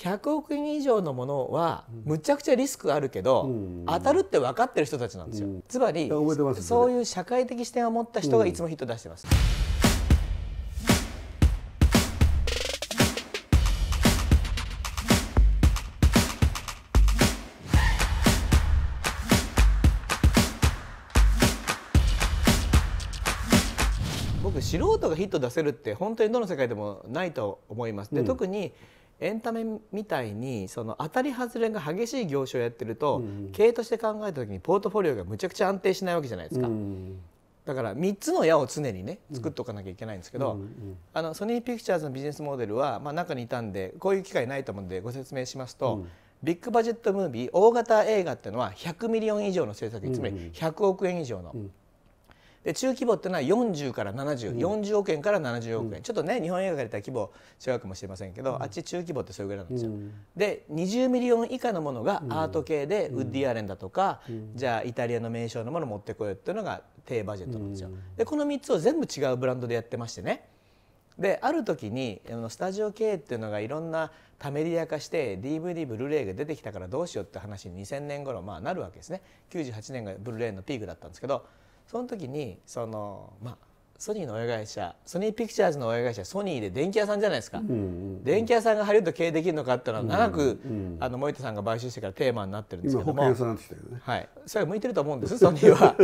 100億円以上のものはむちゃくちゃリスクあるけど、当たるって分かってる人たちなんですよ、つまりそういう社会的視点を持った人がいつもヒット出してます。僕素人がヒット出せるって本当にどの世界でもないと思います。で特にエンタメみたいにその当たり外れが激しい業種をやってると、うん、経営として考えた時にポートフォリオがむちゃくちゃ安定しないわけじゃないですか。うん、だから3つの矢を常にね作っておかなきゃいけないんですけど、うん、あのソニーピクチャーズのビジネスモデルは、まあ、中にいたんでこういう機会ないと思うんでご説明しますと、ビッグバジェットムービー大型映画っていうのは100ミリオン以上の制作つまり100億円以上ので中規模っていうのは40から7040、うん、40億円から70億円、うん、ちょっとね日本映画が出た規模違うかもしれませんけど、うん、あっち中規模ってそれぐらいなんですよ。で20ミリオン以下のものがアート系で、ウッディ・アレンだとか、じゃあイタリアの名称のもの持ってこようっていうのが低バジェットなんですよ。でこの3つを全部違うブランドでやってましてね。である時にスタジオ経営っていうのがいろんなタメリア化して DVD ブルーレイが出てきたからどうしようって話に2000年頃まあなるわけですね98年がブルーレイのピークだったんですけどその時にそのまあソニーの親会社ソニーピクチャーズの親会社ソニーで電気屋さんじゃないですか、うんうん、電気屋さんがハリウッド経営できるのかっていうのは長く、うんうん、あの森田さんが買収してからテーマになってるんですけども、ね、はいそれは向いてると思うんですソニーは。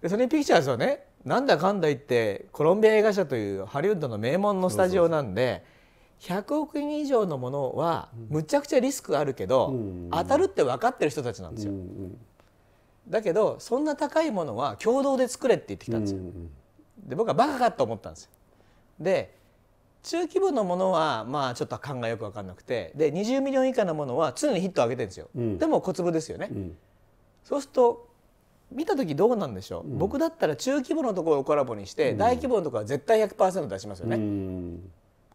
でソニーピクチャーズはねなんだかんだ言ってコロンビア映画社というハリウッドの名門のスタジオなんで100億円以上のものはむちゃくちゃリスクあるけど、うんうん、当たるって分かってる人たちなんですよ。うんうんだけどそんな高いものは共同で作れって言ってきたんですよ。で僕はバカかと思ったんですよ。で中規模のものはまあちょっと勘がよく分かんなくてで20ミリオン以下のものは常にヒットを上げてるんですよ、うん、でも小粒ですよね、うん、そうすると見た時どうなんでしょう、うん、僕だったら中規模のところをコラボにして、大規模のところは絶対100%出しますよね、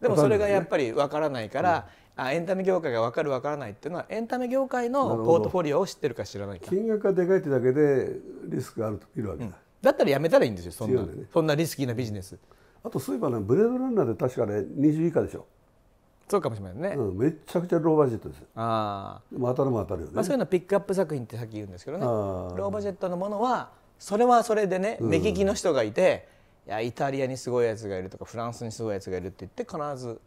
でもそれがやっぱり分からないから、あエンタメ業界が分かる分からないっていうのはエンタメ業界のポートフォリオを知ってるか知らないか金額がでかいってだけでリスクがあるといるわけだ、うん、だったらやめたらいいんですよそんな、ね、そんなリスキーなビジネスあとそういえばねブレードランナーで確かね20以下でしょそうかもしれないね、うん、めちゃくちゃローバジェットですああ当たるも当たるよね、まあ、そういうのピックアップ作品ってさっき言うんですけどねローバジェットのものはそれはそれでね目利きの人がいて、うん、いやイタリアにすごいやつがいるとかフランスにすごいやつがいるって言って必ず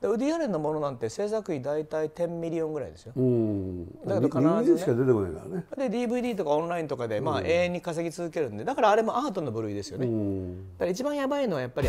でウディ・アレンのものなんて制作費大体10ミリオンぐらいですよ。うん、だけど必ず、ね、しか出てこないからね。で DVD とかオンラインとかで、まあ、永遠に稼ぎ続けるんでだからあれもアートの部類ですよね。だから一番やばいのはやっぱり